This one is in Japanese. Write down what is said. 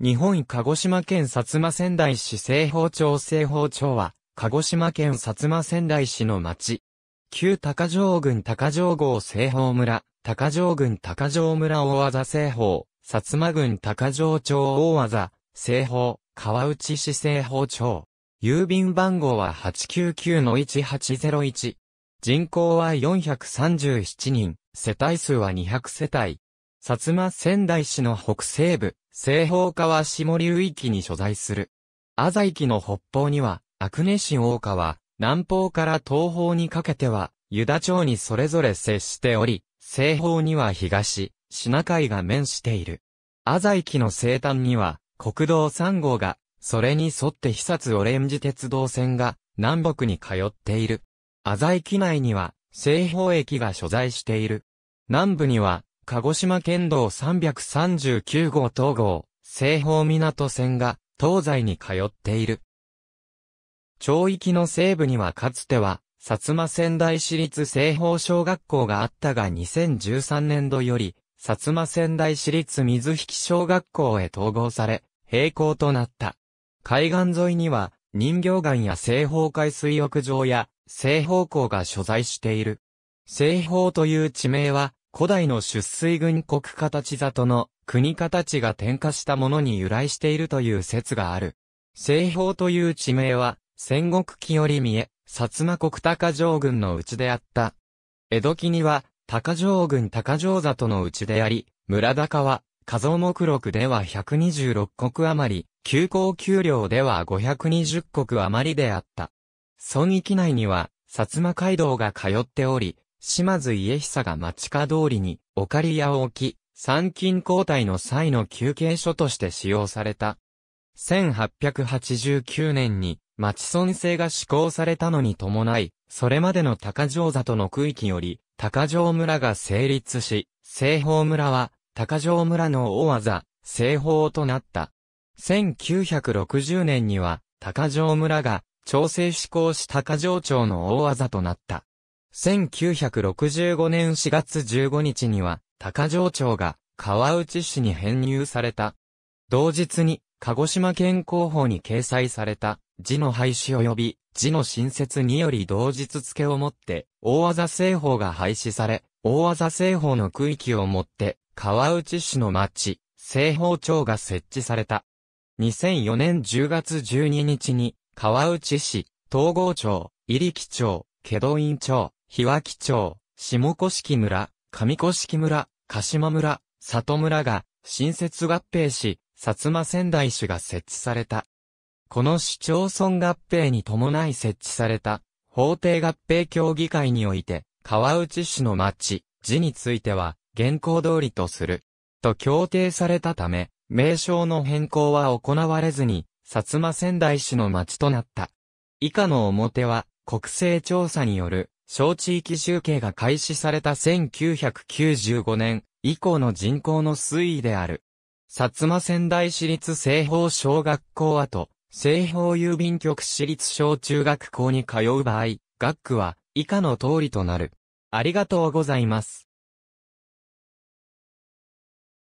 日本鹿児島県薩摩仙台市西方町西方町は、鹿児島県薩摩仙台市の町。旧高城郡高城郷西方村、高城郡高城村大技西方、薩摩郡高城町大技、西方、川内市西方町。郵便番号は899-1801。人口は437人、世帯数は200世帯。薩摩仙台市の北西部、西方川は下流域に所在する。浅域の北方には、アクネ市大川、南方から東方にかけては、ユダ町にそれぞれ接しており、西方には東、シナ海が面している。アザイキの西端には、国道3号が、それに沿って被殺オレンジ鉄道線が、南北に通っている。アザイキ内には、西方駅が所在している。南部には、鹿児島県道339号東号、西方港線が東西に通っている。町域の西部にはかつては、薩摩仙台市立西方小学校があったが2013年度より、薩摩仙台市立水引小学校へ統合され、閉校となった。海岸沿いには、人形岩や西方海水浴場や、西方港が所在している。西方という地名は、古代の出水軍国形里の国形が転化したものに由来しているという説がある。西方という地名は、戦国期より見え、薩摩国高城軍のうちであった。江戸期には、高城軍高城里のうちであり、村高は、画像目録では126国余り、休校給料では520国余りであった。村域内には、薩摩街道が通っており、島津家久が町家通りに、オカリ屋を置き、参勤交代の際の休憩所として使用された。1889年に、町村制が施行されたのに伴い、それまでの高城里の区域より、高城村が成立し、西方村は、高城村の大技、西方となった。1960年には、高城村が、調整施行し高城町の大技となった。1965年4月15日には、高城町が川内市に編入された。同日に、鹿児島県広報に掲載された、字の廃止及び、字の新設により同日付をもって、大技製法が廃止され、大技製法の区域をもって、川内市の町、製法町が設置された。2004年10月12日に、川内市、東郷町、入木町、祁答院町、日脇町、下甑村、上甑村、鹿島村、里村が、新設合併し、薩摩仙台市が設置された。この市町村合併に伴い設置された、法定合併協議会において、川内市の町、字については、現行通りとする。と協定されたため、名称の変更は行われずに、薩摩仙台市の町となった。以下の表は、国勢調査による小地域集計が開始された1995年以降の人口の推移である。薩摩仙台市立西方小学校跡、西方郵便局市立小中学校に通う場合、学区は以下の通りとなる。ありがとうございます。